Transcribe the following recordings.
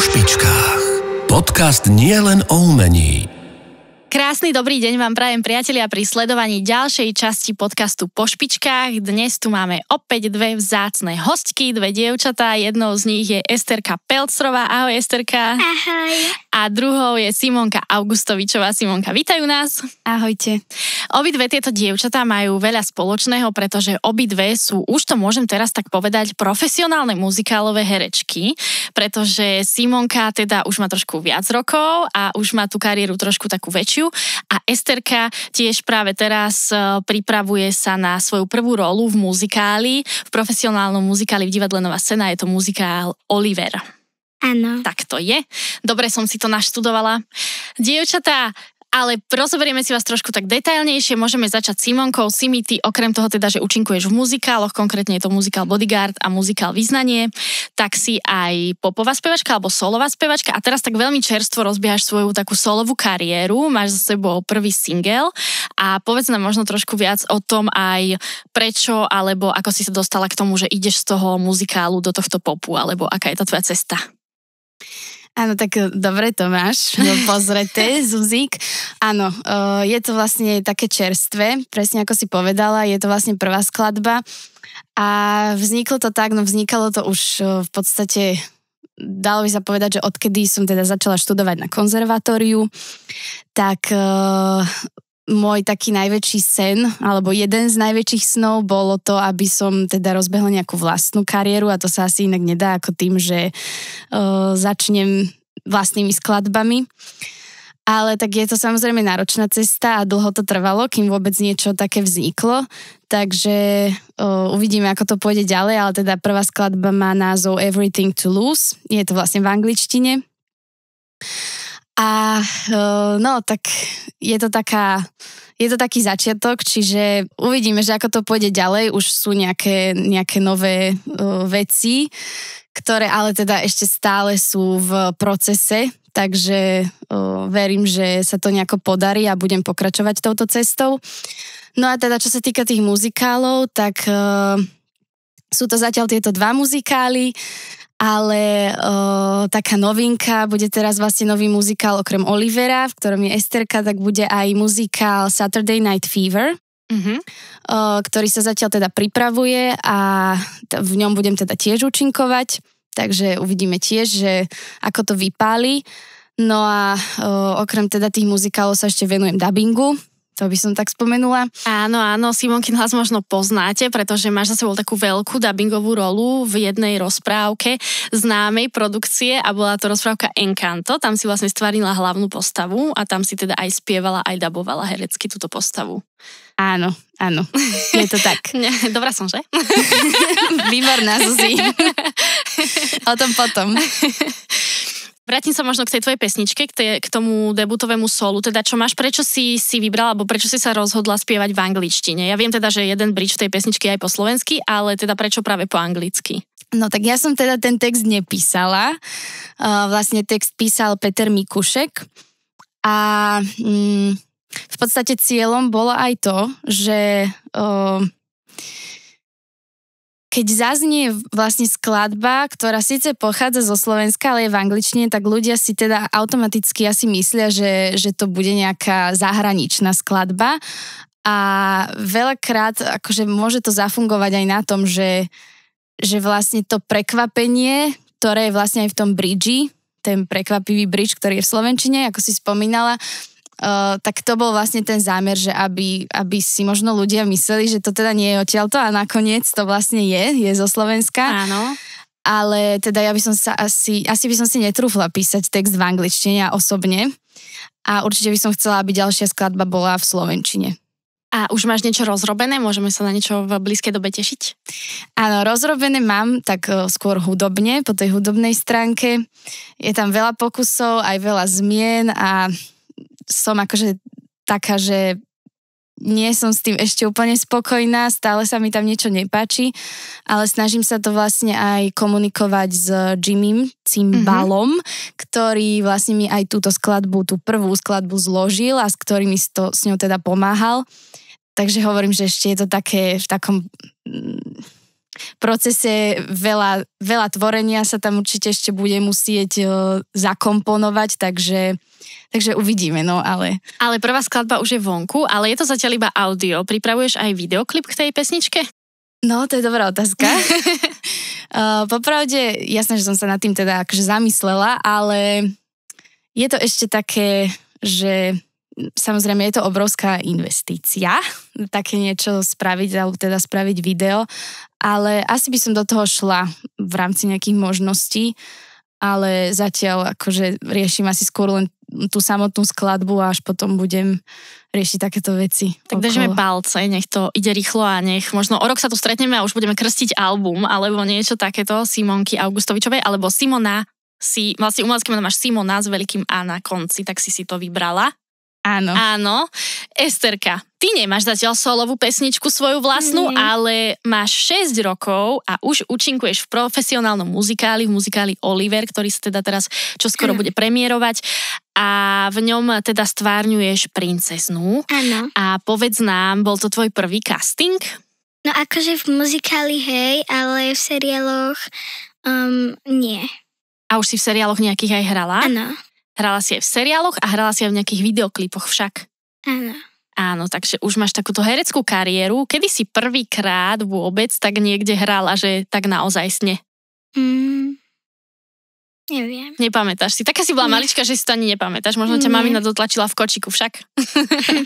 špičkách. Podcast nie len o umení, Krásny dobrý deň vám prajem priatelia pri sledovaní ďalšej časti podcastu Po špičkách. Dnes tu máme opäť dve vzácne hostky, dve dievčatá. Jednou z nich je Esterka Pelcrová. Ahoj Esterka. Ahoj. A druhou je Simonka Augustovičová. Simonka, vítajú nás. Ahojte. Obidve tieto dievčatá majú veľa spoločného, pretože obidve sú, už to môžem teraz tak povedať, profesionálne muzikálové herečky, pretože Simonka teda už má trošku viac rokov a už má tú kariéru trošku takú väčšiu najväčšiu. A Esterka tiež práve teraz e, pripravuje sa na svoju prvú rolu v muzikáli, v profesionálnom muzikáli v divadle Nová scéna, je to muzikál Oliver. Áno. Tak to je. Dobre som si to naštudovala. Dievčatá, ale rozoberieme si vás trošku tak detailnejšie. Môžeme začať Simonkou. Simi, ty okrem toho teda, že účinkuješ v muzikáloch, konkrétne je to muzikál Bodyguard a muzikál Význanie, tak si aj popová spevačka alebo solová spevačka a teraz tak veľmi čerstvo rozbiehaš svoju takú solovú kariéru, máš za sebou prvý single a povedz nám možno trošku viac o tom aj prečo alebo ako si sa dostala k tomu, že ideš z toho muzikálu do tohto popu alebo aká je tá tvoja cesta. Áno, tak e, dobre no, to máš, no, pozrete, Zuzík. Áno, e, je to vlastne také čerstvé, presne ako si povedala, je to vlastne prvá skladba a vzniklo to tak, no vznikalo to už e, v podstate dalo by sa povedať, že odkedy som teda začala študovať na konzervatóriu, tak môj taký najväčší sen, alebo jeden z najväčších snov bolo to, aby som teda rozbehla nejakú vlastnú kariéru a to sa asi inak nedá ako tým, že uh, začnem vlastnými skladbami. Ale tak je to samozrejme náročná cesta a dlho to trvalo, kým vôbec niečo také vzniklo. Takže uh, uvidíme, ako to pôjde ďalej, ale teda prvá skladba má názov Everything to Lose. Je to vlastne v angličtine. A e, no, tak je to taká, je to taký začiatok, čiže uvidíme, že ako to pôjde ďalej. Už sú nejaké, nejaké nové e, veci, ktoré ale teda ešte stále sú v procese, takže e, verím, že sa to nejako podarí a budem pokračovať touto cestou. No a teda, čo sa týka tých muzikálov, tak... sú to zatiaľ tieto dva muzikály ale o, taká novinka, bude teraz vlastne nový muzikál okrem Olivera, v ktorom je Esterka, tak bude aj muzikál Saturday Night Fever, uh-huh. ktorý sa zatiaľ teda pripravuje a t- v ňom budem teda tiež účinkovať, takže uvidíme tiež, že ako to vypáli. No a uh, okrem teda tých muzikálov sa ešte venujem dubbingu, to by som tak spomenula. Áno, áno, Simonkin hlas možno poznáte, pretože máš za sebou takú veľkú dubbingovú rolu v jednej rozprávke známej produkcie a bola to rozprávka Encanto. Tam si vlastne stvárila hlavnú postavu a tam si teda aj spievala, aj dabovala herecky túto postavu. Áno, áno. Je to tak. Dobrá som, že? Výborná, Zuzi. o tom potom. Vrátim sa možno k tej tvojej pesničke, k, tej, k tomu debutovému solu, teda čo máš, prečo si si vybrala, alebo prečo si sa rozhodla spievať v angličtine? Ja viem teda, že jeden bridge v tej pesničke je aj po slovensky, ale teda prečo práve po anglicky? No tak ja som teda ten text nepísala. Uh, vlastne text písal Peter Mikušek. A mm, v podstate cieľom bolo aj to, že uh, keď zaznie vlastne skladba, ktorá síce pochádza zo Slovenska, ale je v angličtine, tak ľudia si teda automaticky asi myslia, že, že to bude nejaká zahraničná skladba a veľakrát akože môže to zafungovať aj na tom, že, že vlastne to prekvapenie, ktoré je vlastne aj v tom bridži, ten prekvapivý bridge, ktorý je v Slovenčine, ako si spomínala, Eh, tak to bol vlastne ten zámer, že aby, aby si možno ľudia mysleli, že to teda nie je odtiaľto a nakoniec to vlastne je, je zo Slovenska. Áno. Ale teda ja by som sa asi, asi by som si netrúfla písať text v angličtine osobne a určite by som chcela, aby ďalšia skladba bola v slovenčine. A už máš niečo rozrobené? Môžeme sa na niečo v blízkej dobe tešiť? Áno, rozrobené mám, tak eh, skôr hudobne, po tej hudobnej stránke. Je tam veľa pokusov, aj veľa zmien a som akože taká, že nie som s tým ešte úplne spokojná, stále sa mi tam niečo nepáči, ale snažím sa to vlastne aj komunikovať s Jimmym Cimbalom, mm-hmm. ktorý vlastne mi aj túto skladbu, tú prvú skladbu zložil a s ktorými to, s ňou teda pomáhal. Takže hovorím, že ešte je to také v takom mm, procese veľa, veľa tvorenia sa tam určite ešte bude musieť e, zakomponovať, takže Takže uvidíme, no ale... Ale prvá skladba už je vonku, ale je to zatiaľ iba audio. Pripravuješ aj videoklip k tej pesničke? No, to je dobrá otázka. uh, popravde, jasné, že som sa nad tým teda akože zamyslela, ale je to ešte také, že samozrejme je to obrovská investícia, také niečo spraviť, alebo teda spraviť video, ale asi by som do toho šla v rámci nejakých možností, ale zatiaľ akože riešim asi skôr len tú samotnú skladbu a až potom budem riešiť takéto veci. Tak okolo. držíme palce, nech to ide rýchlo a nech možno o rok sa tu stretneme a už budeme krstiť album alebo niečo takéto Simonky Augustovičovej alebo Simona si, vlastne umelecké máš Simona s veľkým A na konci, tak si si to vybrala. Áno. Áno. Esterka, ty nemáš zatiaľ solovú pesničku svoju vlastnú, mm. ale máš 6 rokov a už účinkuješ v profesionálnom muzikáli, v muzikáli Oliver, ktorý sa teda teraz čo skoro bude premiérovať a v ňom teda stvárňuješ princeznú. Áno. A povedz nám, bol to tvoj prvý casting? No akože v muzikáli, hej, ale v seriáloch um, nie. A už si v seriáloch nejakých aj hrala? Áno. Hrala si aj v seriáloch a hrala si aj v nejakých videoklipoch však. Áno. Áno, takže už máš takúto hereckú kariéru. Kedy si prvýkrát vôbec tak niekde hrala, že tak naozaj sne? Mm, neviem. Nepamätáš si. Taká si bola malička, že si to ani nepamätáš. Možno ťa ne. mamina dotlačila v kočiku však.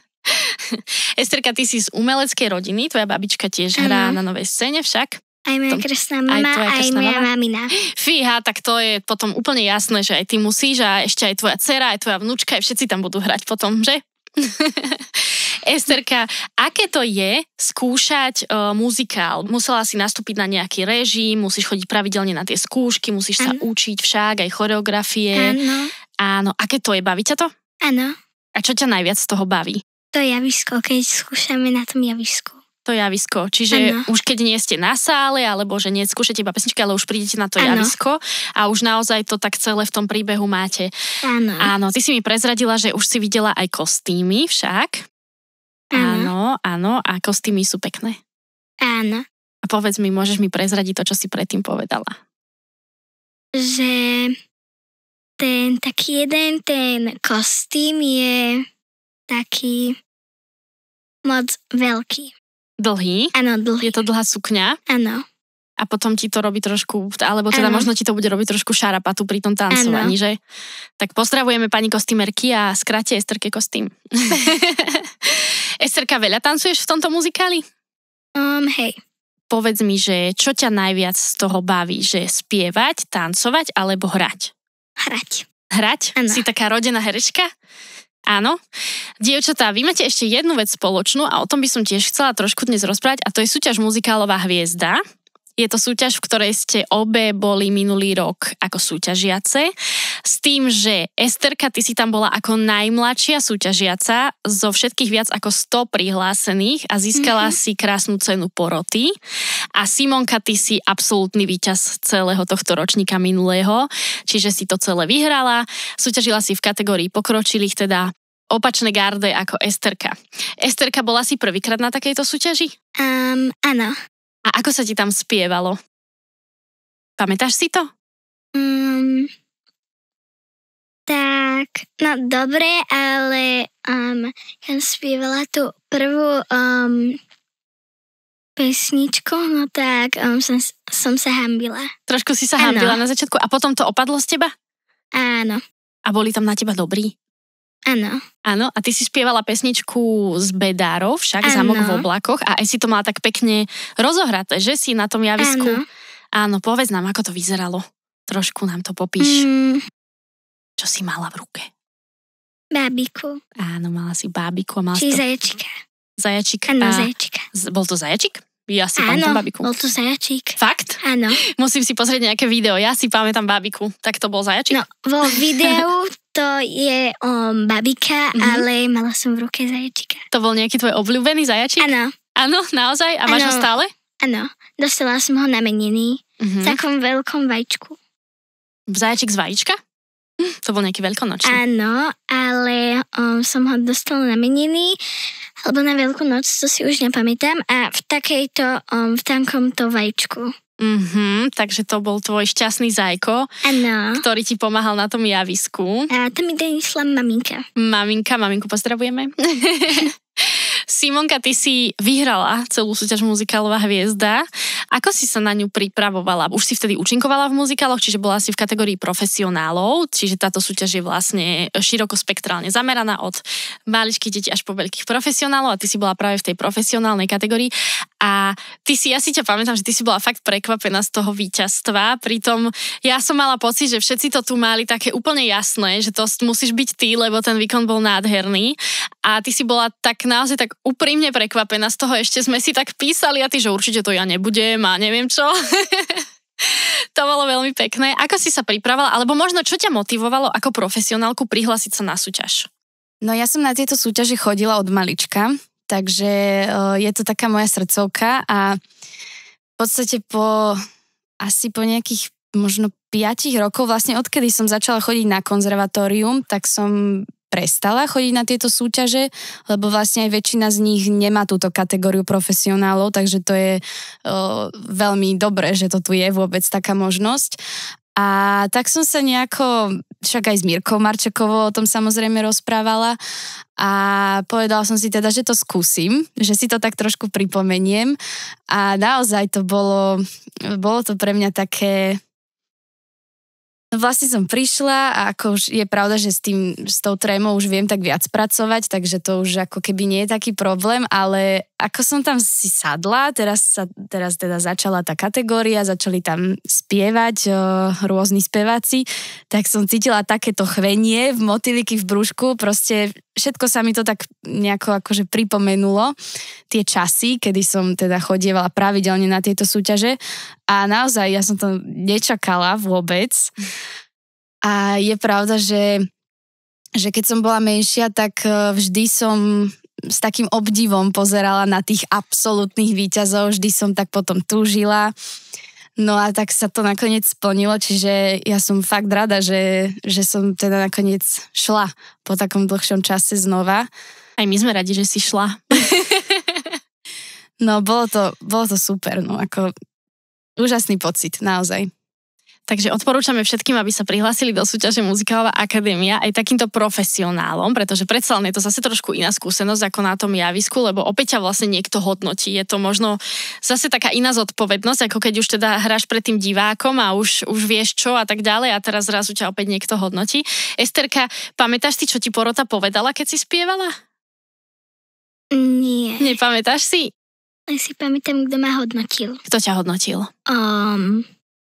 Esterka, ty si z umeleckej rodiny, tvoja babička tiež hrá mm. na novej scéne však. Aj moja krstná mama, aj, aj moja mama. mamina. Fíha, tak to je potom úplne jasné, že aj ty musíš a ešte aj tvoja dcera, aj tvoja vnúčka, aj všetci tam budú hrať potom, že? Esterka, aké to je skúšať uh, muzikál? Musela si nastúpiť na nejaký režim, musíš chodiť pravidelne na tie skúšky, musíš ano. sa učiť však, aj choreografie. Áno. Áno, aké to je? Baví ťa to? Áno. A čo ťa najviac z toho baví? To javisko, keď skúšame na tom javisku to javisko. Čiže ano. už keď nie ste na sále, alebo že neskúšate iba pesničky, ale už prídete na to ano. javisko a už naozaj to tak celé v tom príbehu máte. Áno. Áno, ty si mi prezradila, že už si videla aj kostýmy však. Áno, áno, a kostýmy sú pekné. Áno. A povedz mi, môžeš mi prezradiť to, čo si predtým povedala? Že ten taký jeden ten kostým je taký moc veľký dlhý. Áno, dlhý. Je to dlhá sukňa. Áno a potom ti to robí trošku, alebo teda ano. možno ti to bude robiť trošku šarapatu pri tom tancovaní, že? Tak pozdravujeme pani kostýmerky a skráte Esterke kostým. Esterka, veľa tancuješ v tomto muzikáli? Um, hej. Povedz mi, že čo ťa najviac z toho baví, že spievať, tancovať alebo hrať? Hrať. Hrať? Ano. Si taká rodená herečka? Áno. Dievčatá, vy máte ešte jednu vec spoločnú a o tom by som tiež chcela trošku dnes rozprávať a to je súťaž muzikálová hviezda. Je to súťaž, v ktorej ste obe boli minulý rok ako súťažiace, s tým, že Esterka, ty si tam bola ako najmladšia súťažiaca zo všetkých viac ako 100 prihlásených a získala mm-hmm. si krásnu cenu poroty. A Simonka, ty si absolútny víťaz celého tohto ročníka minulého, čiže si to celé vyhrala. Súťažila si v kategórii pokročilých, teda opačné garde ako Esterka. Esterka, bola si prvýkrát na takejto súťaži? Um, áno. A ako sa ti tam spievalo? Pamätáš si to? Um, tak, no dobre, ale um, ja spievala tú prvú um, pesničku, no tak um, som, som sa hambila. Trošku si sa ano. hambila na začiatku a potom to opadlo z teba? Áno. A boli tam na teba dobrí? Áno. Áno, a ty si spievala pesničku z Bedárov, však ano. Zamok v oblakoch a aj si to mala tak pekne rozohraté, že si na tom javisku. Áno. Áno, povedz nám, ako to vyzeralo. Trošku nám to popíš. Mm. Čo si mala v ruke? Bábiku. Áno, mala si bábiku mala Či to... zajačika. Zajačika. Áno, zajačika. Z... Bol to zajačik? Ja si Áno, pamätám babiku. bol to zajačík. Fakt? Áno. Musím si pozrieť nejaké video. Ja si pamätám babiku. Tak to bol zajačík? No, vo videu to je um, babika, mm-hmm. ale mala som v ruke zajačika. To bol nejaký tvoj obľúbený zajačik? Áno. Áno, naozaj? A ano. máš ho stále? Áno, dostala som ho na meniny mm-hmm. v mhm. takom veľkom vajíčku. Zajačik z vajíčka? Hm, to bol nejaký veľkonočný. Áno, ale um, som ho dostala na meniny alebo na veľkú noc, to si už nepamätám, a v takejto, um, v tankomto vajíčku. Mm-hmm, takže to bol tvoj šťastný zajko, ano. ktorý ti pomáhal na tom javisku. A to mi doniesla maminka. Maminka, maminku pozdravujeme. Simonka, ty si vyhrala celú súťaž muzikálová hviezda. Ako si sa na ňu pripravovala? Už si vtedy účinkovala v muzikáloch, čiže bola si v kategórii profesionálov, čiže táto súťaž je vlastne široko spektrálne zameraná od maličky detí až po veľkých profesionálov a ty si bola práve v tej profesionálnej kategórii. A ty si, ja si ťa pamätám, že ty si bola fakt prekvapená z toho víťazstva, pritom ja som mala pocit, že všetci to tu mali také úplne jasné, že to musíš byť ty, lebo ten výkon bol nádherný a ty si bola tak naozaj tak úprimne prekvapená z toho, ešte sme si tak písali a ty, že určite to ja nebudem a neviem čo. to bolo veľmi pekné. Ako si sa pripravila, alebo možno čo ťa motivovalo ako profesionálku prihlásiť sa na súťaž? No ja som na tieto súťaže chodila od malička, takže e, je to taká moja srdcovka a v podstate po asi po nejakých možno 5 rokov, vlastne odkedy som začala chodiť na konzervatórium, tak som prestala chodiť na tieto súťaže, lebo vlastne aj väčšina z nich nemá túto kategóriu profesionálov, takže to je o, veľmi dobré, že to tu je vôbec taká možnosť. A tak som sa nejako, však aj s Mírkou Marčekovou o tom samozrejme rozprávala a povedala som si teda, že to skúsim, že si to tak trošku pripomeniem a naozaj to bolo, bolo to pre mňa také vlastne som prišla a ako už je pravda, že s, tým, s tou trémou už viem tak viac pracovať, takže to už ako keby nie je taký problém, ale ako som tam si sadla, teraz, sa, teraz teda začala tá kategória, začali tam spievať o, eh, rôzni speváci, tak som cítila takéto chvenie v motyliky v brúšku, proste všetko sa mi to tak nejako akože pripomenulo, tie časy, kedy som teda chodievala pravidelne na tieto súťaže a naozaj ja som to nečakala vôbec a je pravda, že že keď som bola menšia, tak eh, vždy som s takým obdivom pozerala na tých absolútnych výťazov, vždy som tak potom túžila. No a tak sa to nakoniec splnilo, čiže ja som fakt rada, že, že som teda nakoniec šla po takom dlhšom čase znova. Aj my sme radi, že si šla. no, bolo to, bolo to super, no ako úžasný pocit, naozaj. Takže odporúčame všetkým, aby sa prihlásili do súťaže Muzikálová akadémia aj takýmto profesionálom, pretože predsa len je to zase trošku iná skúsenosť ako na tom javisku, lebo opäť ťa vlastne niekto hodnotí. Je to možno zase taká iná zodpovednosť, ako keď už teda hráš pred tým divákom a už, už vieš čo a tak ďalej a teraz zrazu ťa opäť niekto hodnotí. Esterka, pamätáš si, čo ti porota povedala, keď si spievala? Nie. Nepamätáš si? Si pamätám, kto ma hodnotil. Kto ťa hodnotil? Um,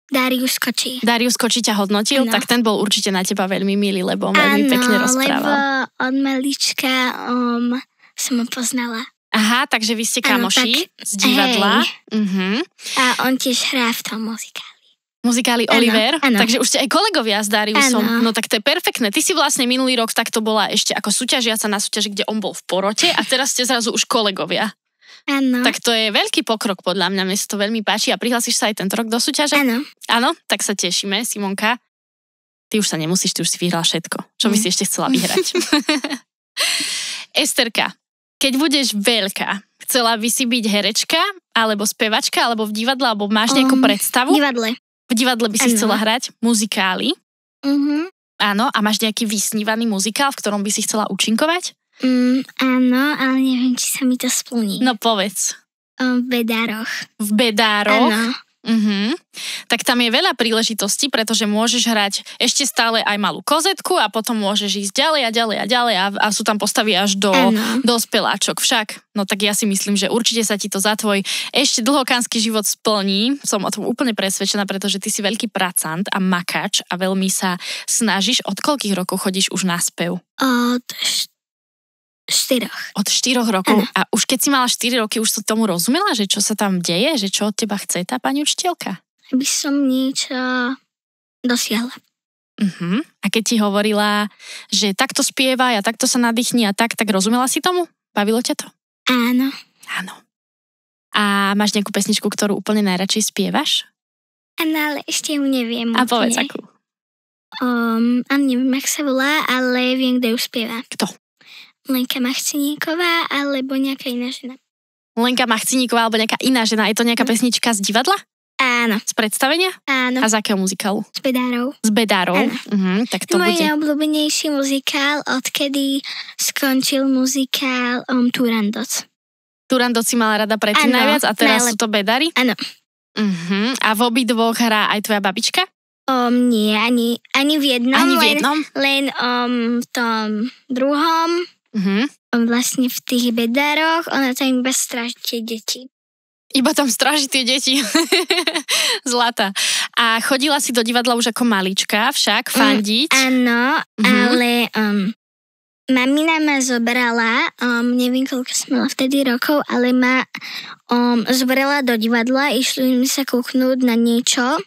Darius skočí. Darius Koči ťa hodnotil, no. tak ten bol určite na teba veľmi milý, lebo veľmi ano, pekne rozprával. lebo od malička um, som ho poznala. Aha, takže vy ste ano, kamoši tak, z divadla. Uh-huh. A on tiež hrá v tom muzikáli. Muzikáli ano, Oliver, ano. takže už ste aj kolegovia s Dariusom. Ano. No tak to je perfektné. Ty si vlastne minulý rok takto bola ešte ako súťažiaca na súťaži, kde on bol v porote a teraz ste zrazu už kolegovia. Áno. Tak to je veľký pokrok podľa mňa, mne sa to veľmi páči a prihlasíš sa aj tento rok do súťaže? Áno. Áno, tak sa tešíme, Simonka. Ty už sa nemusíš, ty už si vyhrala všetko. Čo by mm. si ešte chcela vyhrať? Esterka, keď budeš veľká, chcela by si byť herečka, alebo spevačka, alebo v divadle, alebo máš nejakú um, predstavu? V divadle. V divadle by si ano. chcela hrať muzikály. Uh-huh. Áno, a máš nejaký vysnívaný muzikál, v ktorom by si chcela účinkovať? Mm, áno, ale neviem, či sa mi to splní. No povedz. V bedároch. V bedároch? Áno. Uhum. Tak tam je veľa príležitostí, pretože môžeš hrať ešte stále aj malú kozetku a potom môžeš ísť ďalej a ďalej a ďalej a, a sú tam postavy až do, dospeláčok. Však, no tak ja si myslím, že určite sa ti to za tvoj ešte dlhokánsky život splní. Som o tom úplne presvedčená, pretože ty si veľký pracant a makač a veľmi sa snažíš. Od koľkých rokov chodíš už na spev? Od štyroch. Od štyroch rokov. Ano. A už keď si mala štyri roky, už si tomu rozumela, že čo sa tam deje, že čo od teba chce tá pani učiteľka? Aby som niečo dosiahla. Uh-huh. A keď ti hovorila, že takto spieva a takto sa nadýchni a tak, tak rozumela si tomu? Bavilo ťa to? Áno. Áno. A máš nejakú pesničku, ktorú úplne najradšej spievaš? Áno, ale ešte ju neviem. A povedz akú. Um, ehm, a neviem, ak sa volá, ale viem, kde ju spieva. Kto? Lenka Machciníková alebo nejaká iná žena. Lenka Machciníková alebo nejaká iná žena. Je to nejaká mhm. pesnička z divadla? Áno. Z predstavenia? Áno. A z akého muzikálu? Z Bedárov. Z Bedárov? Áno. Uh-huh, tak to Môj bude... obľúbenejší muzikál, odkedy skončil muzikál um, Turandot. Turandot si mala rada predtým najviac a teraz najlep... sú to Bedary? Áno. Uh-huh. A v obi dvoch hrá aj tvoja babička? Um, nie, ani, ani v jednom. Ani v jednom? Len, len um, v tom druhom Mm-hmm. Vlastne v tých bedároch ona tam iba stráži tie deti. Iba tam stráži tie deti. Zlata. A chodila si do divadla už ako malička, však fandiť. Mm, áno, mm-hmm. ale um, mamina ma zobrala, um, neviem koľko som mala vtedy rokov, ale ma um, zobrala do divadla, išli sme sa kúknúť na niečo.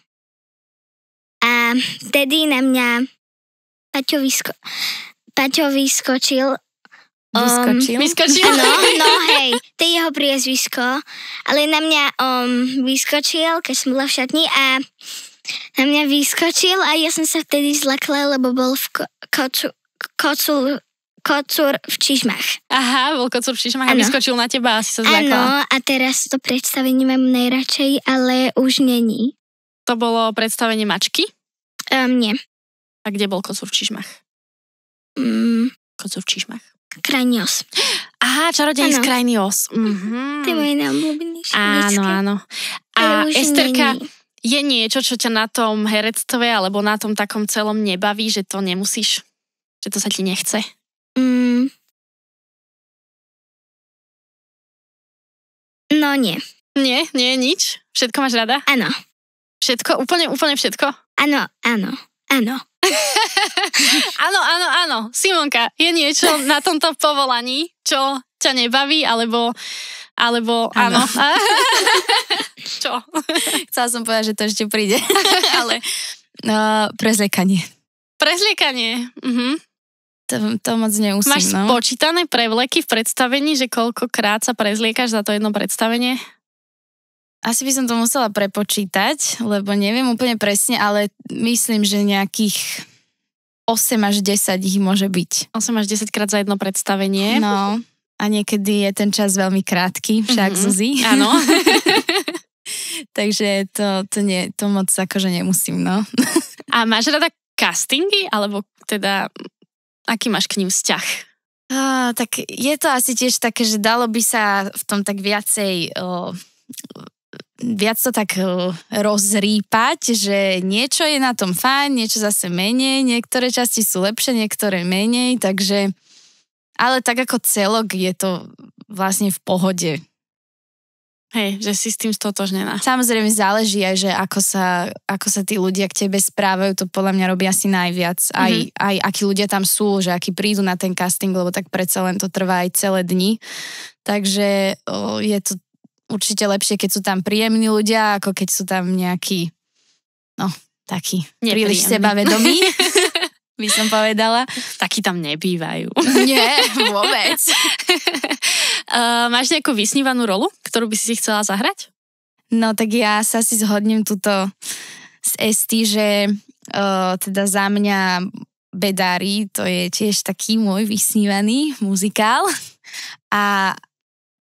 A vtedy na mňa Paťo, vysko- Paťo vyskočil Um, vyskočil? Um, vyskočil? No, no hej, to je jeho priezvisko, ale na mňa um, vyskočil, keď som bola v šatni a na mňa vyskočil a ja som sa vtedy zlakla, lebo bol v ko- kocu, kocul v čižmach. Aha, bol kocur v čižmach ano. a vyskočil na teba a si sa zlakla. Áno, a teraz to predstavenie mám najradšej, ale už není. To bolo predstavenie mačky? Um, nie. A kde bol kocur v čižmach? Mm. Kocur v čižmach. Krajnios. Aha, čarodejný z Krajnios. Mhm. mhm. To je moje najobľúbenejšie. Áno, áno. A Esterka, je niečo, čo ťa na tom herectve alebo na tom takom celom nebaví, že to nemusíš? Že to sa ti nechce? Mm. No nie. Nie, nie, nič? Všetko máš rada? Áno. Všetko? Úplne, úplne všetko? Áno, áno, áno. áno, áno, áno. Simonka, je niečo na tomto povolaní, čo ťa nebaví, alebo alebo áno. áno. čo? Chcela som povedať, že to ešte príde, ale no, prezliekanie. Prezliekanie, Uh-huh. To, to moc neusím, Máš no. počítané prevleky v predstavení, že koľkokrát sa prezliekaš za to jedno predstavenie? Asi by som to musela prepočítať, lebo neviem úplne presne, ale myslím, že nejakých 8 až 10 ich môže byť. 8 až 10 krát za jedno predstavenie. No. A niekedy je ten čas veľmi krátky, však mm-hmm. Zuzi. Áno. Takže to, to, nie, to moc akože nemusím, no. a máš rada castingy? Alebo teda, aký máš k ním vzťah? Uh, tak je to asi tiež také, že dalo by sa v tom tak viacej uh, viac to tak e, rozrýpať, že niečo je na tom fajn, niečo zase menej, niektoré časti sú lepšie, niektoré menej, takže ale tak ako celok je to vlastne v pohode. Hej, že si s tým stotožnená. Samozrejme záleží aj, že ako sa, ako sa tí ľudia k tebe správajú, to podľa mňa robia asi najviac. Aj, mm-hmm. aj akí ľudia tam sú, že akí prídu na ten casting, lebo tak predsa len to trvá aj celé dni. Takže o, je to určite lepšie, keď sú tam príjemní ľudia, ako keď sú tam nejakí, no, takí Nepríjemný. príliš sebavedomí. by som povedala. Takí tam nebývajú. Nie, vôbec. uh, máš nejakú vysnívanú rolu, ktorú by si chcela zahrať? No tak ja sa si zhodnem túto s Esty, že uh, teda za mňa Bedári, to je tiež taký môj vysnívaný muzikál. A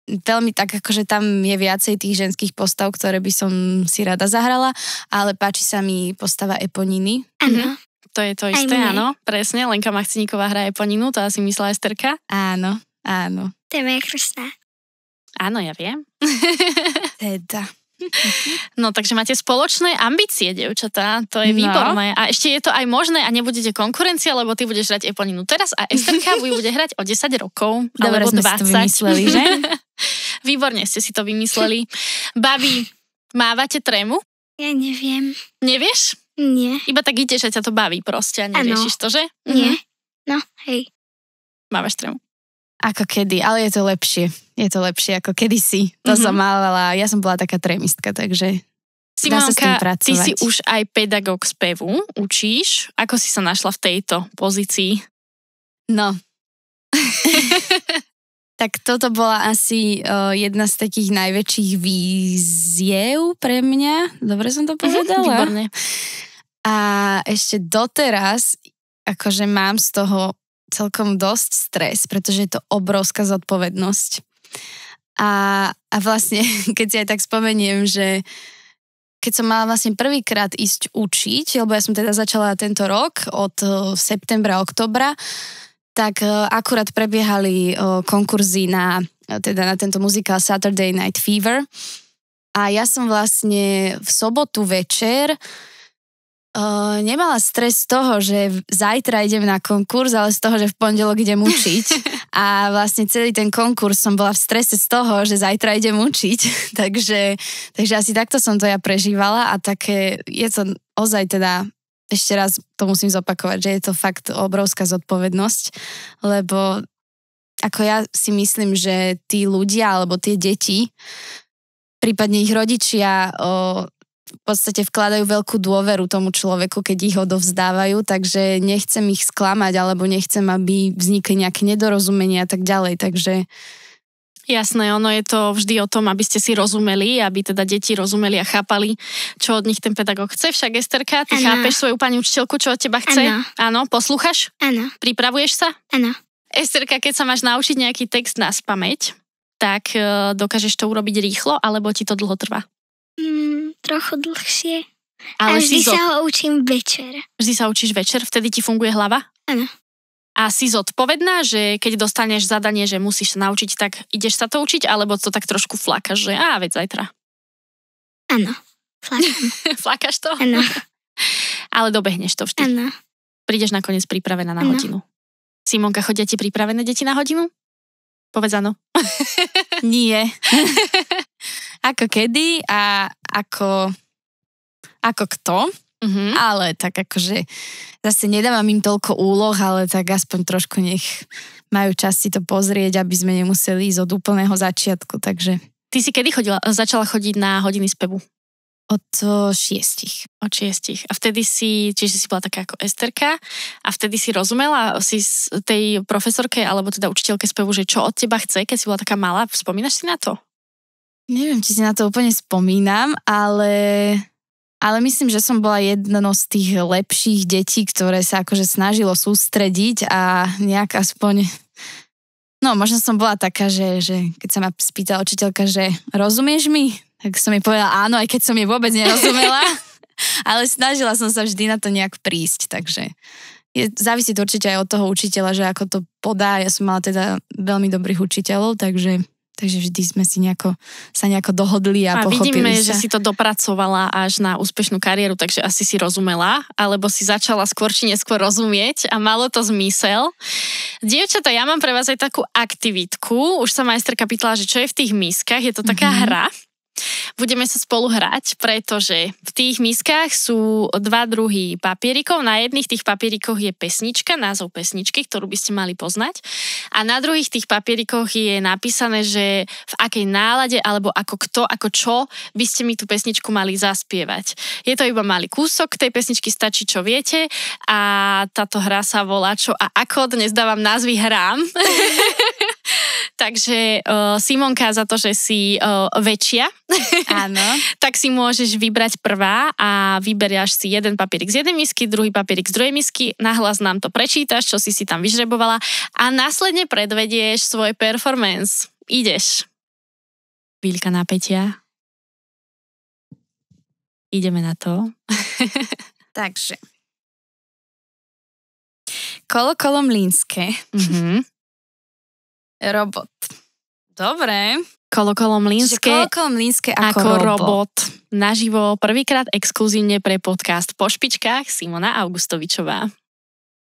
veľmi tak, akože tam je viacej tých ženských postav, ktoré by som si rada zahrala, ale páči sa mi postava Eponiny. Áno. Mhm. To je to isté, áno, presne. Lenka Machciníková hra Eponinu, to asi myslela Esterka. Áno, áno. To je moja Áno, ja viem. teda. No takže máte spoločné ambície, devčatá, to je no. výborné. No. A ešte je to aj možné a nebudete konkurencia, lebo ty budeš hrať Eponinu teraz a Esterka bude hrať o 10 rokov. Dobre alebo sme 20. si to vymysleli, že? Výborne ste si to vymysleli. Babi, mávate trému? Ja neviem. Nevieš? Nie. Iba tak ideš, že ťa to baví proste a neriešiš ano. to, že? Nie. Mhm. No, hej. Mávaš trému. Ako kedy, ale je to lepšie. Je to lepšie ako kedysi. To mm-hmm. som mávala, ja som bola taká tremistka, takže Simonka, ty si už aj pedagóg spevu, učíš. Ako si sa našla v tejto pozícii? No. tak toto bola asi o, e, jedna z takých najväčších víziev pre mňa. Dobre som to mhm, povedala? Mm, hmm A ešte doteraz, akože mám z toho celkom dosť stres, pretože je to obrovská zodpovednosť. A, a vlastne, keď si aj tak spomeniem, že keď som mala vlastne prvýkrát ísť učiť, lebo ja som teda začala tento rok od eh, septembra, oktobra, tak eh, akurát prebiehali eh, konkurzy na, teda na tento muzikál Saturday Night Fever. A ja som vlastne v sobotu večer uh, nemala stres z toho, že zajtra idem na konkurs, ale z toho, že v pondelok idem učiť. A vlastne celý ten konkurs som bola v strese z toho, že zajtra idem učiť. takže, takže asi takto som to ja prežívala a také je to ozaj teda, ešte raz to musím zopakovať, že je to fakt obrovská zodpovednosť, lebo ako ja si myslím, že tí ľudia alebo tie deti, prípadne ich rodičia, o, v podstate vkladajú veľkú dôveru tomu človeku, keď ich ho dovzdávajú, takže nechcem ich sklamať, alebo nechcem, aby vznikli nejaké nedorozumenia a tak ďalej, takže... Jasné, ono je to vždy o tom, aby ste si rozumeli, aby teda deti rozumeli a chápali, čo od nich ten pedagóg chce. Však Esterka, ty ano. chápeš svoju pani učiteľku, čo od teba chce? Áno. Áno, poslúchaš? Áno. Pripravuješ sa? Áno. Esterka, keď sa máš naučiť nejaký text na spameť, tak e, dokážeš to urobiť rýchlo, alebo ti to dlho trvá? Mm, trochu dlhšie. Ale a vždy zo... sa ho učím večer. Vždy sa učíš večer, vtedy ti funguje hlava? Áno. A si zodpovedná, že keď dostaneš zadanie, že musíš sa naučiť, tak ideš sa to učiť, alebo to tak trošku flakaš, že á, veď zajtra. Áno, flakaš to? Áno. Ale dobehneš to vždy. Áno. Prídeš nakoniec pripravená na ano. hodinu. Simonka, chodia ti pripravené deti na hodinu? Povedz áno. Nie. Ako kedy a ako, ako kto, mm-hmm. ale tak akože zase nedávam im toľko úloh, ale tak aspoň trošku nech majú čas si to pozrieť, aby sme nemuseli ísť od úplného začiatku, takže... Ty si kedy chodila, začala chodiť na hodiny z pebu? Od šiestich. Od šiestich. A vtedy si, čiže si bola taká ako Esterka, a vtedy si rozumela si tej profesorke, alebo teda učiteľke spevu, že čo od teba chce, keď si bola taká malá, spomínaš si na to? Neviem, či si na to úplne spomínam, ale, ale myslím, že som bola jedno z tých lepších detí, ktoré sa akože snažilo sústrediť a nejak aspoň... No, možno som bola taká, že, že keď sa ma spýtala učiteľka, že rozumieš mi? Tak som jej povedala áno, aj keď som jej vôbec nerozumela. ale snažila som sa vždy na to nejak prísť, takže je, závisí to určite aj od toho učiteľa, že ako to podá. Ja som mala teda veľmi dobrých učiteľov, takže Takže vždy sme si nejako, sa nejako dohodli a, a pochopili vidíme, sa. že si to dopracovala až na úspešnú kariéru, takže asi si rozumela, alebo si začala skôr či neskôr rozumieť a malo to zmysel. Dievčata, ja mám pre vás aj takú aktivitku. Už sa majsterka pýtala, že čo je v tých miskách. Je to taká mm-hmm. hra. Budeme sa spolu hrať, pretože v tých miskách sú dva druhy papierikov. Na jedných tých papierikoch je pesnička, názov pesničky, ktorú by ste mali poznať. A na druhých tých papierikoch je napísané, že v akej nálade alebo ako kto, ako čo by ste mi tú pesničku mali zaspievať. Je to iba malý kúsok tej pesničky, stačí čo viete. A táto hra sa volá Čo a ako. Dnes dávam názvy hrám. Takže uh, Simonka za to, že si uh, väčšia, Áno. tak si môžeš vybrať prvá a vyberiaš si jeden papierik z jednej misky, druhý papierik z druhej misky, nahlas nám to prečítaš, čo si si tam vyžrebovala a následne predvedieš svoj performance. Ideš. Chvíľka napätia. Ideme na to. Takže. Kolo kolo mlínske. Mm-hmm robot. Dobre. Kolokolo Mlínske. Kolokolo Mlínske ako, ako robot. robot. Naživo, prvýkrát exkluzívne pre podcast Po špičkách Simona Augustovičová.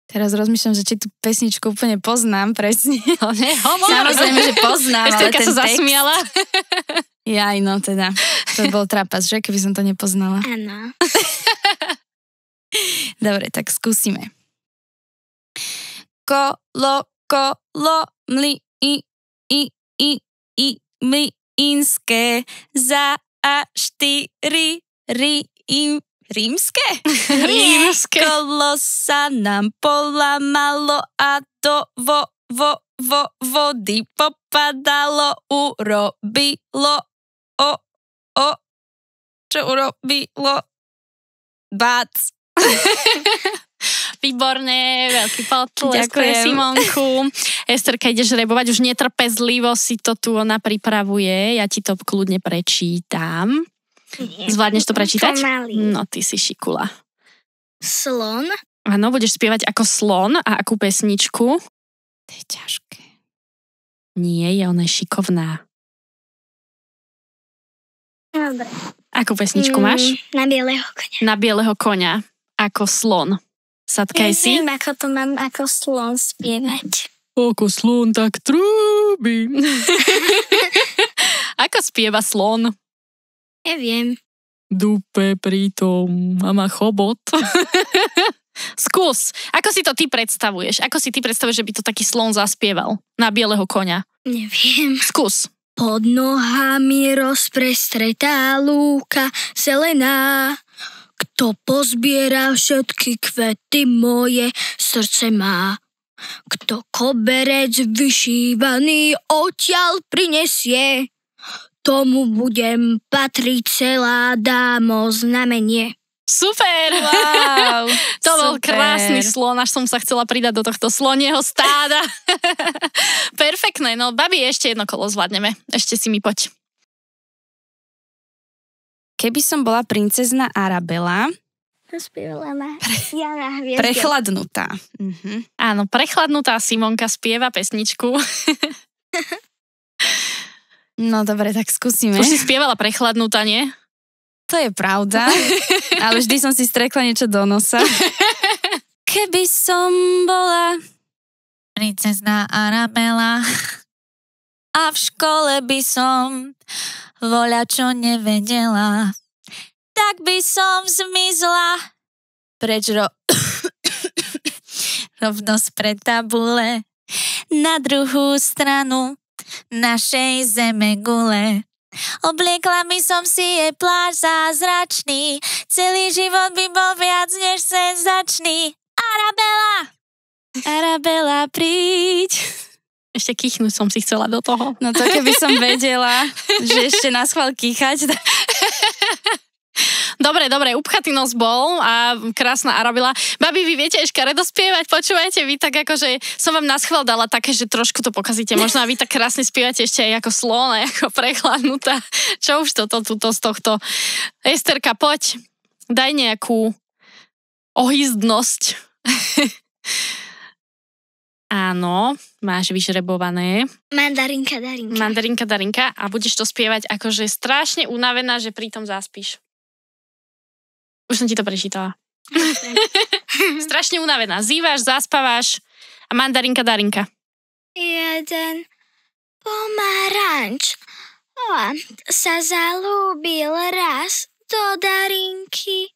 Teraz rozmýšľam, že či tú pesničku úplne poznám presne. No, ne, Samozrejme, že poznám, ale ten sa zasmiala. Jaj, no teda. To bol trapas, že? Keby som to nepoznala. Áno. Dobre, tak skúsime. Kolo, kolo, mli, i, i, i, i, my, inské, za a štyri, ri, im, rímske? rímske. Kolo sa nám polamalo a to vo, vo, vo, vody popadalo, urobilo, o, o, čo urobilo, bác. Výborne, veľký potlesk Ďakujem. Simonku. Esterka, ideš rebovať, už netrpezlivo si to tu ona pripravuje. Ja ti to kľudne prečítam. Zvládneš to prečítať? No, ty si šikula. Slon. Áno, budeš spievať ako slon a akú pesničku? To je ťažké. Nie, je ona šikovná. Dobre. Akú pesničku mm, máš? Na bieleho konia. Na bieleho konia, ako slon. Sadkaj si. Neviem, ako to mám ako slon spievať. Ako slon, tak trúbi. ako spieva slon? Neviem. Dupe pritom a má chobot. Skús, ako si to ty predstavuješ? Ako si ty predstavuješ, že by to taký slon zaspieval na bieleho konia? Neviem. Skús. Pod nohami rozprestretá lúka zelená, kto pozbiera všetky kvety moje srdce má. Kto koberec vyšívaný odtiaľ prinesie, tomu budem patriť celá dámo znamenie. Super! Wow, to super. bol krásny slon, až som sa chcela pridať do tohto slonieho stáda. Perfektné, no babi, ešte jedno kolo zvládneme. Ešte si mi poď. Keby som bola princezna Arabela, Spievala na Prechladnutá. Mhm. Áno, prechladnutá Simonka spieva pesničku. no dobre, tak skúsime. Už si spievala prechladnutá, nie? To je pravda, ale vždy som si strekla niečo do nosa. Keby som bola princezná Arabela a v škole by som voľa čo nevedela. Tak by som zmizla preč ro... rovno spre tabule na druhú stranu našej zeme gule. Obliekla mi som si je pláž zázračný, celý život by bol viac než senzačný. Arabela! Arabela, príď! Ešte kýchnuť som si chcela do toho. No to keby som vedela, že ešte na schvál kýchať. Dobre, dobre, upchatý nos bol a krásna arabila. Babi, vy viete eškaredo spievať, počúvajte, vy tak akože som vám naschval dala také, že trošku to pokazíte. Možno a vy tak krásne spievate ešte aj ako slona, ako prechladnutá. Čo už toto, tuto z tohto. Esterka, poď, daj nejakú ohýzdnosť. Áno, máš vyžrebované. Mandarinka, darinka. Mandarinka, darinka a budeš to spievať akože strašne unavená, že pritom zaspíš. Už som ti to prečítala. strašne unavená. Zývaš, zaspávaš a mandarinka, darinka. Jeden pomaranč sa zalúbil raz do darinky,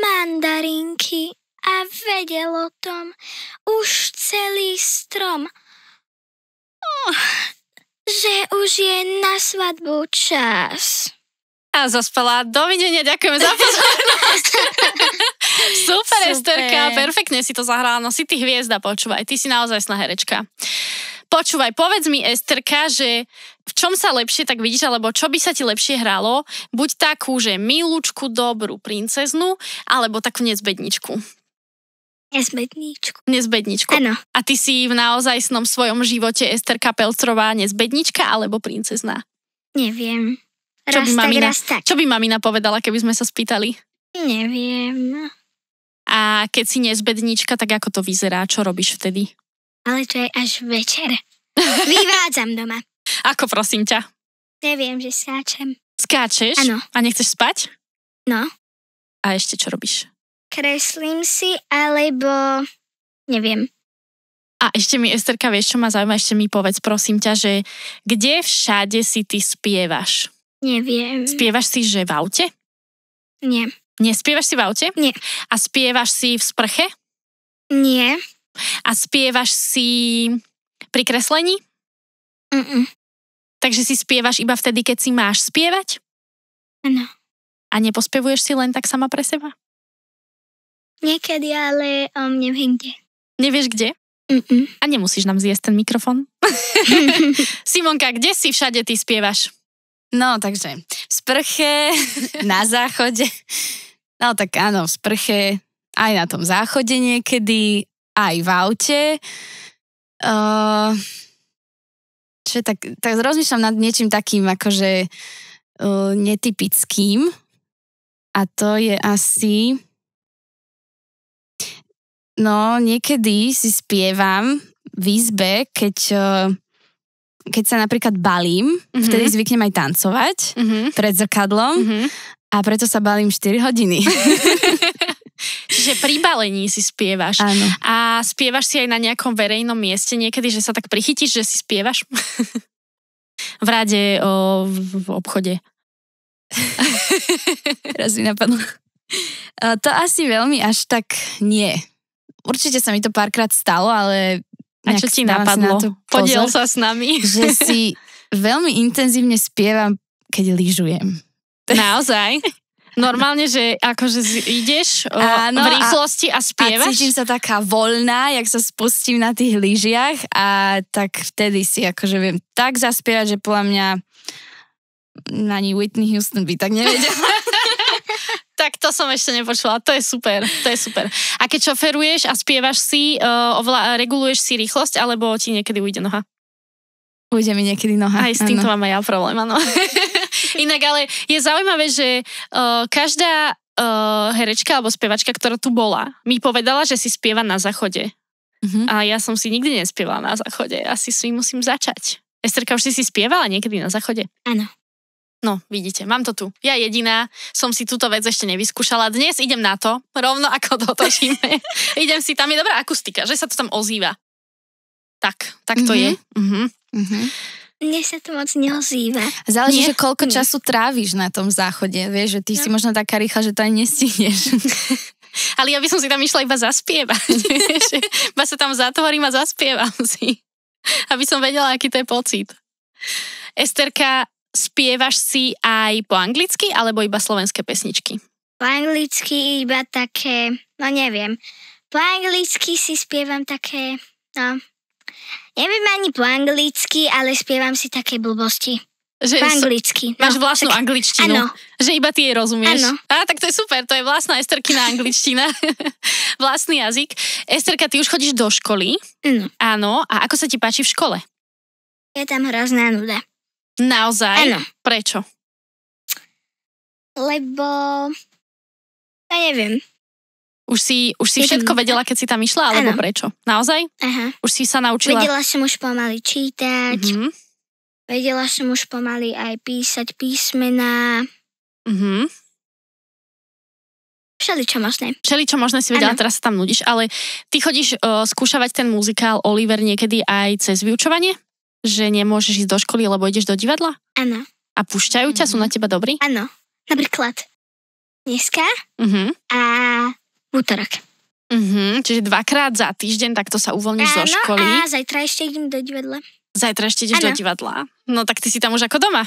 mandarinky a vedel o tom už celý strom, oh, že už je na svadbu čas. A zospela, dovidenia, ďakujeme za pozornosť. Super, Super, Esterka, perfektne si to zahrala, no si ty hviezda, počúvaj, ty si naozaj sná herečka. Počúvaj, povedz mi, Esterka, že v čom sa lepšie tak vidíš, alebo čo by sa ti lepšie hralo? Buď takú, že milúčku, dobrú princeznú, alebo takú nezbedničku. Nezbedničku. Nezbedničku. Áno. A ty si v naozaj snom svojom živote Ester Kapelcrová nezbednička alebo princezná? Neviem. Raz čo by, tak, mamina, raz tak. čo by mamina povedala, keby sme sa spýtali? Neviem. A keď si nezbednička, tak ako to vyzerá? Čo robíš vtedy? Ale to je až večer. Vyvádzam doma. Ako prosím ťa? Neviem, že skáčem. Skáčeš? Áno. A nechceš spať? No. A ešte čo robíš? kreslím si, alebo neviem. A ešte mi, Esterka, vieš, čo ma zaujíma, ešte mi povedz, prosím ťa, že kde všade si ty spievaš? Neviem. Spievaš si, že v aute? Nie. Nespievaš si v aute? Nie. A spievaš si v sprche? Nie. A spievaš si pri kreslení? Mm-mm. Takže si spievaš iba vtedy, keď si máš spievať? Áno. A nepospevuješ si len tak sama pre seba? Niekedy, ale um, neviem kde. Nevieš kde? Mm-mm. A nemusíš nám zjesť ten mikrofón. Simonka, kde si všade ty spievaš? No, takže v sprche, na záchode. No, tak áno, v sprche, aj na tom záchode niekedy, aj v aute. Uh, čo tak, tak rozmýšľam nad niečím takým, akože uh, netypickým. A to je asi No, niekedy si spievam v izbe, keď, eh, keď sa napríklad balím, mm-hmm. vtedy zvyknem aj tancovať mm-hmm. pred zrkadlom mm-hmm. a preto sa balím 4 hodiny. Čiže pri balení si spievaš. Áno. A spievaš si aj na nejakom verejnom mieste niekedy, že sa tak prichytíš, že si spievaš? v rade, o, v obchode. Teraz mi napadlo. Eh, to asi veľmi až tak nie určite sa mi to párkrát stalo, ale... A čo ti napadlo? Na to pozor, Podiel sa s nami. že si veľmi intenzívne spievam, keď lyžujem. Naozaj? Normálne, že akože ideš Áno, v rýchlosti a, a spievaš? A cítim sa taká voľná, jak sa spustím na tých lyžiach a tak vtedy si akože viem tak zaspievať, že podľa mňa ani Whitney Houston by tak nevedela. tak to som ešte nepočula. To je super, to je super. A keď šoferuješ a spievaš si, uh, ovla- reguluješ si rýchlosť, alebo ti niekedy ujde noha? Ujde mi niekedy noha. Aj s týmto mám aj ja problém, áno. Inak ale je zaujímavé, že uh, každá uh, herečka alebo spievačka, ktorá tu bola, mi povedala, že si spieva na záchode. Uh-huh. A ja som si nikdy nespievala na záchode. Asi si musím začať. Esterka, už si si spievala niekedy na záchode? Áno. No, vidíte, mám to tu. Ja jediná som si túto vec ešte nevyskúšala. Dnes idem na to, rovno ako dotočíme. idem si, tam je dobrá akustika, že sa to tam ozýva. Tak, tak to mm-hmm. je. Mm-hmm. Mm-hmm. Mne sa to moc neozýva. Záleží, Nie? že koľko Nie. času tráviš na tom záchode. Vieš, že ty no. si možno taká rýchla, že to ani nestihneš. Ale ja by som si tam išla iba zaspievať. iba sa tam zatvorím a zaspievam si. Aby som vedela, aký to je pocit. Esterka, Spievaš si aj po anglicky alebo iba slovenské pesničky? Po anglicky iba také, no neviem. Po anglicky si spievam také, no, neviem ani po anglicky, ale spievam si také blbosti. Že po anglicky. No, máš vlastnú tak, angličtinu. Ano. Že iba ty jej rozumieš. Áno. Á, tak to je super, to je vlastná Esterkina angličtina. Vlastný jazyk. Esterka, ty už chodíš do školy. Mm. Áno. A ako sa ti páči v škole? Je tam hrozná nuda. Naozaj? Áno. Prečo? Lebo... Ja neviem. Už si, už si všetko vedela, keď si tam išla, alebo ano. prečo? Naozaj? Aha. Už si sa naučila? Vedela som už pomaly čítať. Uh-huh. Vedela som už pomaly aj písať písmená. Uh-huh. Mhm. Všeličo možné. Všeličo možné si vedela, ano. teraz sa tam nudíš, ale ty chodíš uh, skúšavať ten muzikál Oliver niekedy aj cez vyučovanie? že nemôžeš ísť do školy, lebo ideš do divadla? Áno. A púšťajú ťa? Sú na mhm. teba dobrí? Áno. Napríklad dneska uh-huh. a útorok. Uh-huh. čiže dvakrát za týždeň takto sa uvoľníš zo školy. a zajtra ešte idem do divadla. Zajtra ešte ideš ano. do divadla. No tak ty si tam už ako doma.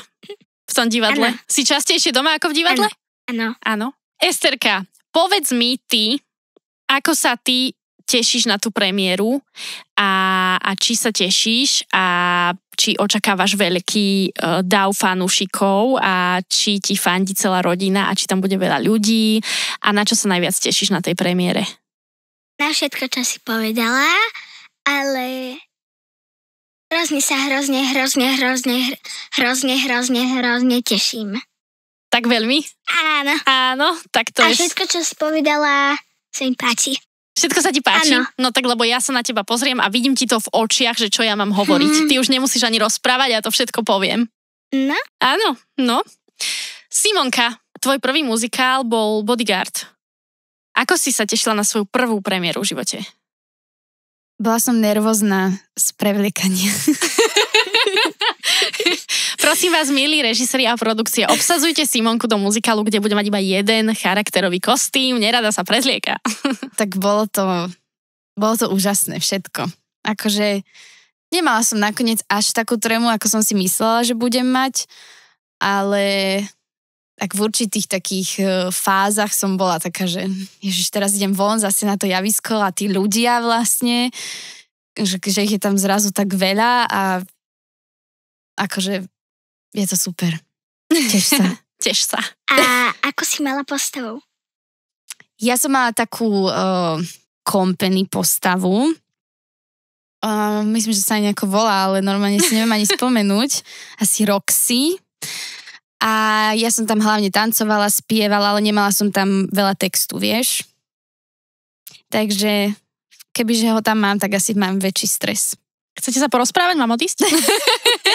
V tom divadle. Ano. Si častejšie doma ako v divadle? Áno. Áno. Esterka, povedz mi ty, ako sa ty tešíš na tú premiéru a, a či sa tešíš a či očakávaš veľký uh, e, dáv fanúšikov a či ti fandí celá rodina a či tam bude veľa ľudí a na čo sa najviac tešíš na tej premiére? Na všetko, čo si povedala, ale hrozne sa hrozne, hrozne, hrozne, hrozne, hrozne, hrozne teším. Tak veľmi? Áno. Áno, tak to A je... všetko, čo si povedala, sa im páči. Všetko sa ti páči? Ano. No tak lebo ja sa na teba pozriem a vidím ti to v očiach, že čo ja mám hovoriť. Hmm. Ty už nemusíš ani rozprávať, ja to všetko poviem. No? Áno, no. Simonka, tvoj prvý muzikál bol Bodyguard. Ako si sa tešila na svoju prvú premiéru v živote? Bola som nervózna z prevliekania. Prosím vás, milí režiséri a produkcie, obsazujte Simonku do muzikálu, kde bude mať iba jeden charakterový kostým, nerada sa prezlieka. tak bolo to, bolo to úžasné všetko. Akože nemala som nakoniec až takú tremu, ako som si myslela, že budem mať, ale tak v určitých takých e, fázach som bola taká, že ježiš, teraz idem von zase na to javisko a tí ľudia vlastne, že, že ich je tam zrazu tak veľa a akože je to super. Teš sa. Teš sa. A ako si mala postavu? Ja som mala takú uh, company postavu. Uh, myslím, že sa aj nejako volá, ale normálne si neviem ani spomenúť. Asi Roxy. A ja som tam hlavne tancovala, spievala, ale nemala som tam veľa textu, vieš. Takže kebyže ho tam mám, tak asi mám väčší stres. Chcete sa porozprávať? Mám odísť?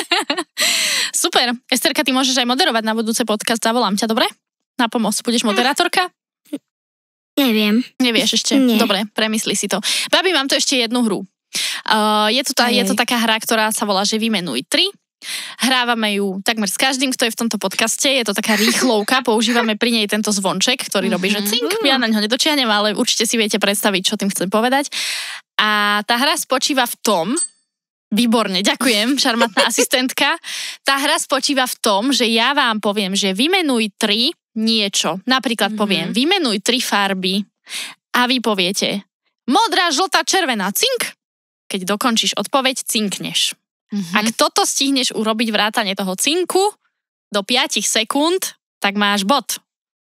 Super. Esterka, ty môžeš aj moderovať na budúce podcast. Zavolám ťa, dobre? Na pomoc. Budeš hm. moderátorka? Neviem. Nevieš ešte? Nie. Dobre, premysli si to. Babi, mám tu ešte jednu hru. Uh, je, to tá, je to taká hra, ktorá sa volá, že vymenuj tri. Hrávame ju takmer s každým, kto je v tomto podcaste. Je to taká rýchlovka, používame pri nej tento zvonček, ktorý robí, že mhm. cink, ja na ňo nedočiahnem, ale určite si viete predstaviť, čo tým chcem povedať. A tá hra spočíva v tom, Výborne, ďakujem, šarmatná asistentka. Tá hra spočíva v tom, že ja vám poviem, že vymenuj tri niečo. Napríklad mm-hmm. poviem, vymenuj tri farby a vy poviete modrá, žltá, červená, cink. Keď dokončíš odpoveď, cinkneš. Mm-hmm. Ak toto stihneš urobiť vrátane toho cinku do 5 sekúnd, tak máš bod.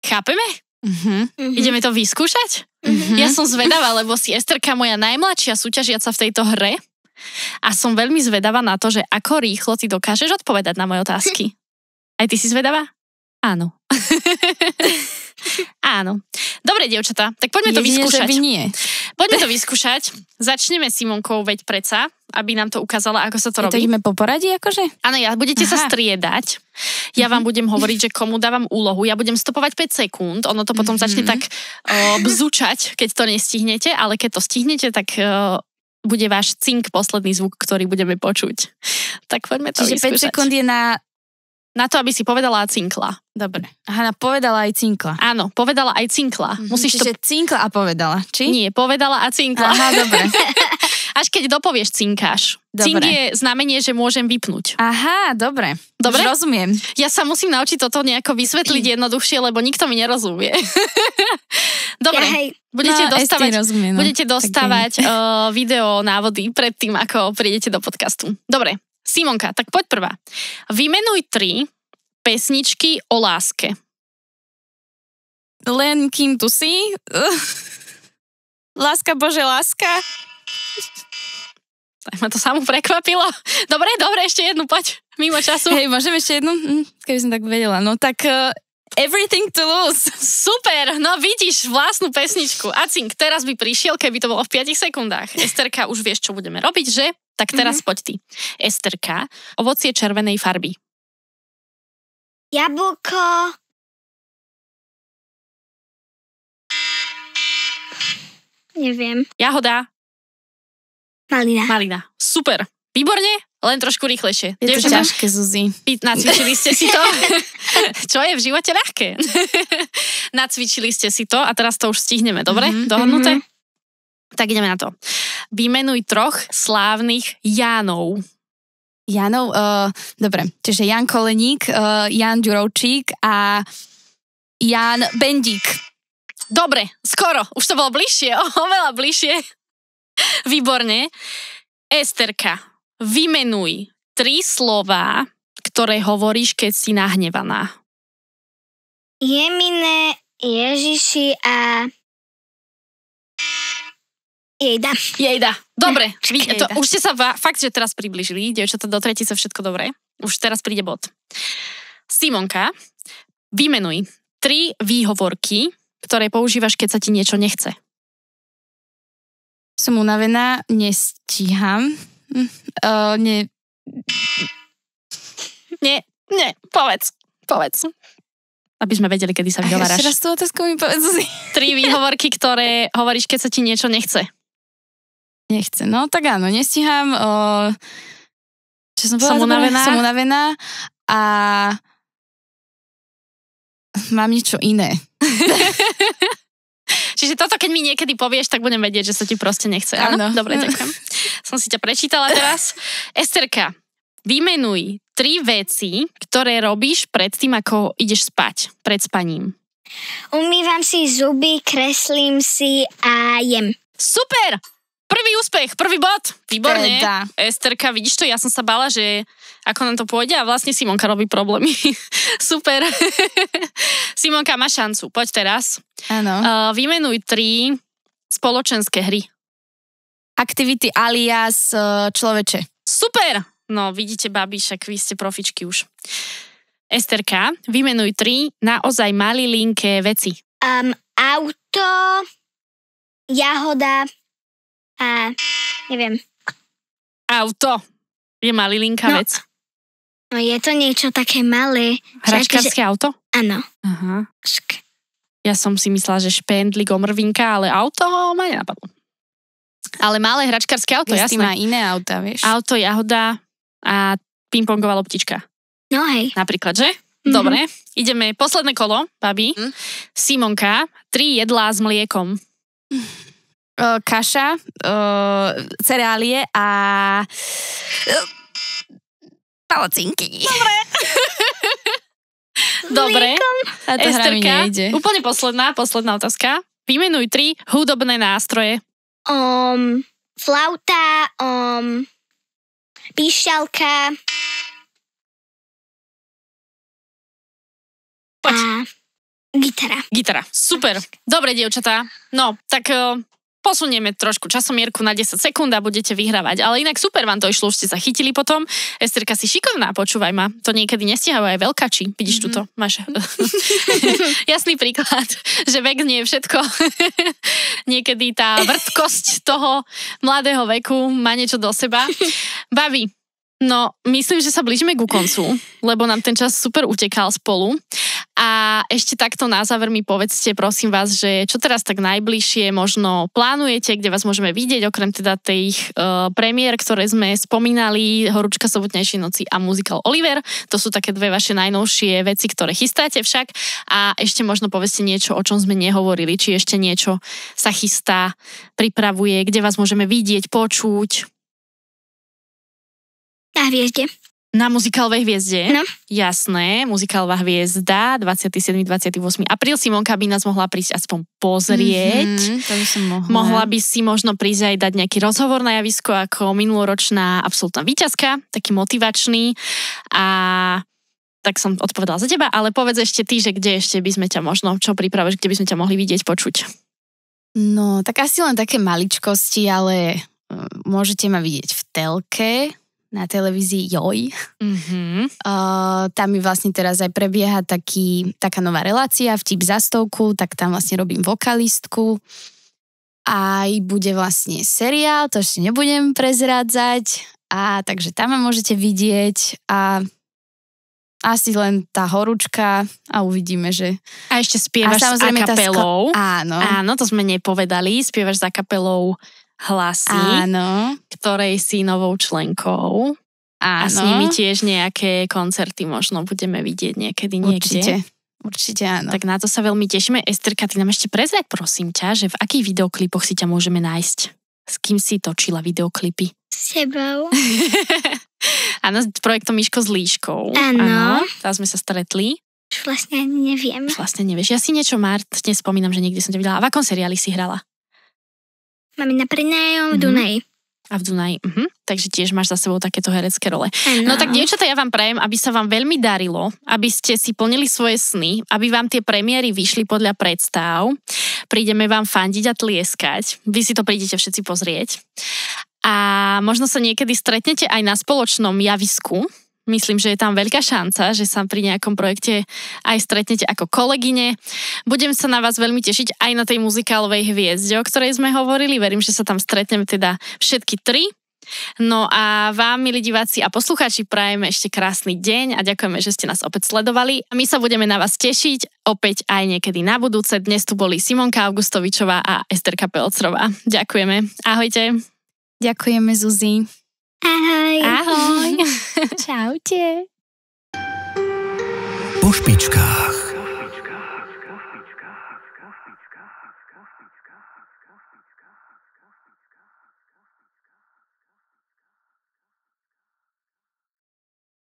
Chápeme? Mm-hmm. Ideme to vyskúšať? Mm-hmm. Ja som zvedavá, lebo si Esterka moja najmladšia súťažiaca v tejto hre a som veľmi zvedavá na to, že ako rýchlo ty dokážeš odpovedať na moje otázky. Aj ty si zvedavá? Áno. Áno. Dobre, devčatá, tak poďme Jedine, to vyskúšať. Že nie. Poďme to vyskúšať. Začneme Simonkou, veď preca, aby nám to ukázala, ako sa to robí. Takíme po poradí akože? Áno, ja, budete Aha. sa striedať. Ja vám mhm. budem hovoriť, že komu dávam úlohu. Ja budem stopovať 5 sekúnd, ono to potom mm-hmm. začne mhm. tak o, eh, bzučať, keď to nestihnete, ale keď to stihnete, tak eh, bude váš cink posledný zvuk, ktorý budeme počuť. Tak poďme to Čiže vyskúšať. 5 sekúnd je na... Na to, aby si povedala a cinkla. Dobre. Hanna povedala aj cinkla. Áno, povedala aj cinkla. Mm-hmm. Musíš Čiže to... cinkla a povedala, či? Nie, povedala a cinkla. Aha, dobre. Až keď dopovieš cinkáš. Cing je znamenie, že môžem vypnúť. Aha, dobre. Dobre? Už rozumiem. Ja sa musím naučiť toto nejako vysvetliť jednoduchšie, lebo nikto mi nerozumie. dobre. Ja, hej. Budete no, dostávať, rozumie, no. budete dostávať okay. uh, eh, video návody pred tým, ako prídete do podcastu. Dobre. Simonka, tak poď prvá. Vymenuj tri pesničky o láske. Len kým tu si. láska Bože, láska. Tak ma to samo prekvapilo. Dobre, dobre, ešte jednu, poď, mimo času. Hej, môžem ešte jednu? Hm, keby som tak vedela. No tak uh, Everything to lose. Super, no vidíš vlastnú pesničku. cink, teraz by prišiel, keby to bolo v 5 sekundách. Esterka, už vieš, čo budeme robiť, že? Tak teraz mm-hmm. poď ty. Esterka, ovocie červenej farby. Jablko. Neviem. Jahoda. Malina. Malina. Super. Výborne, len trošku rýchlejšie. Je Devčata, to ťažké, Zuzi. nacvičili ste si to, čo je v živote ľahké. nacvičili ste si to a teraz to už stihneme, dobre? Mm-hmm. Dohodnuté? Mm-hmm. Tak ideme na to. Vymenuj troch slávnych Jánov. Jánov, uh, dobre, čiže Jan Koleník, uh, eh, Jan Ďurovčík a Jan Bendík. Dobre, skoro, už to bolo bližšie, oveľa bližšie. Výborne. Esterka, vymenuj tri slova, ktoré hovoríš, keď si nahnevaná. Jemine, Ježiši a... Jejda. Jejda. Dobre, vy, to, už ste sa va, fakt, že teraz približili, dievčatá do sa všetko dobre. Už teraz príde bod. Simonka, vymenuj tri výhovorky, ktoré používaš, keď sa ti niečo nechce som unavená, nestíham. Uh, ne... Nie, nie, povedz, povedz. Aby sme vedeli, kedy sa vyhováraš. Ešte raz tú otázku mi povedz. Tri výhovorky, ktoré hovoríš, keď sa ti niečo nechce. Nechce, no tak áno, nestíham. Uh, čo som povedala? Som unavená. Som unavená a mám niečo iné. Čiže toto, keď mi niekedy povieš, tak budem vedieť, že sa ti proste nechce. Áno? Dobre, ďakujem. Som si ťa prečítala teraz. Esterka, vymenuj tri veci, ktoré robíš pred tým, ako ideš spať, pred spaním. Umývam si zuby, kreslím si a jem. Super! Prvý úspech, prvý bod. Výborne. Teda. Esterka, vidíš to, ja som sa bala, že ako nám to pôjde a vlastne Simonka robí problémy. Super. Simonka má šancu, poď teraz. Áno. Uh, vymenuj tri spoločenské hry. Aktivity alias eh, človeče. Super! No, vidíte, babi, však vy ste profičky už. Esterka, vymenuj tri naozaj malilinké veci. Um, auto, jahoda a neviem. Auto je malilinká no, vec. No je to niečo také malé. Hračkárske že... Akože- auto? Áno. Ja som si myslela, že špendlík, omrvinka, ale auto ma nenapadlo. Ale malé hračkárske auto, ja jasné. má iné auta, vieš. Auto, jahoda a pingpongová loptička. No hej. Napríklad, že? Mm-hmm. Dobre, ideme posledné kolo, babi. Mm. Simonka, tri jedlá s mliekom. kaša, uh, cereálie a palacinky. Dobre. Dobre. Esterka, úplne posledná, posledná otázka. Vymenuj tri hudobné nástroje. Um, flauta, um, píšťalka. Poď. A... Gitara. Gitara, super. Dobre, dievčatá. No, tak eh, posunieme trošku časomierku na 10 sekúnd a budete vyhrávať. Ale inak super vám to išlo, už ste sa chytili potom. Esterka si šikovná, počúvaj ma. To niekedy nestiahajú aj veľkači. Vidíš mm-hmm. tuto, máš jasný príklad, že vek nie je všetko. niekedy tá vrtkosť toho mladého veku má niečo do seba. Baví, No, myslím, že sa blížime ku koncu, lebo nám ten čas super utekal spolu. A ešte takto na záver mi povedzte, prosím vás, že čo teraz tak najbližšie možno plánujete, kde vás môžeme vidieť, okrem teda tých uh, premiér, ktoré sme spomínali, Horúčka sobotnejšej noci a muzikál Oliver. To sú také dve vaše najnovšie veci, ktoré chystáte však. A ešte možno povedzte niečo, o čom sme nehovorili, či ešte niečo sa chystá, pripravuje, kde vás môžeme vidieť, počuť. Na hviezde. Na muzikálovej hviezde? No. Jasné, muzikálová hviezda, 27. 28. apríl. Simonka by nás mohla prísť aspoň pozrieť. Mm-hmm, to by som mohla. Mohla by si možno prísť aj dať nejaký rozhovor na javisko ako minuloročná absolútna výťazka, taký motivačný. A tak som odpovedala za teba, ale povedz ešte ty, že kde ešte by sme ťa možno, čo pripravíš, kde by sme ťa mohli vidieť, počuť. No, tak asi len také maličkosti, ale eh, môžete ma vidieť v telke, na televízii Joj. Mm-hmm. Uh, tam mi vlastne teraz aj prebieha taký, taká nová relácia, vtip za stovku, tak tam vlastne robím vokalistku. Aj bude vlastne seriál, to ešte nebudem prezrádzať. A takže tam ma môžete vidieť a asi len tá horúčka a uvidíme, že... A ešte spievaš a s kapelou. Sko- áno. Áno, to sme nepovedali. Spievaš za kapelou hlasy, Áno. ktorej si novou členkou. Áno. A s nimi tiež nejaké koncerty možno budeme vidieť niekedy niekde. Určite. Určite áno. Tak na to sa veľmi tešíme. Esterka, ty nám ešte prezrať, prosím ťa, že v akých videoklipoch si ťa môžeme nájsť? S kým si točila videoklipy? S sebou. áno, s projektom Miško s Líškou. Áno. Tam sme sa stretli. Už vlastne neviem. Už vlastne nevieš. Ja si niečo, Mart, nespomínam, že niekde som ťa videla. A v akom seriáli si hrala? Máme na prenájom mm-hmm. v mhm. Dunaji. A v Dunaji. Uh-huh. Takže tiež máš za sebou takéto herecké role. Ano. No tak, dievčatá, ja vám prajem, aby sa vám veľmi darilo, aby ste si plnili svoje sny, aby vám tie premiéry vyšli podľa predstav. Prídeme vám fandiť a tlieskať. Vy si to prídete všetci pozrieť. A možno sa niekedy stretnete aj na spoločnom javisku, Myslím, že je tam veľká šanca, že sa pri nejakom projekte aj stretnete ako kolegyne. Budem sa na vás veľmi tešiť aj na tej muzikálovej hviezde, o ktorej sme hovorili. Verím, že sa tam stretneme teda všetky tri. No a vám, milí diváci a poslucháči, prajeme ešte krásny deň a ďakujeme, že ste nás opäť sledovali. My sa budeme na vás tešiť opäť aj niekedy na budúce. Dnes tu boli Simonka Augustovičová a Esterka Pelcrová. Ďakujeme. Ahojte. Ďakujeme, Zuzi. Ahoj. Ahoj. Čaute. Po špičkách.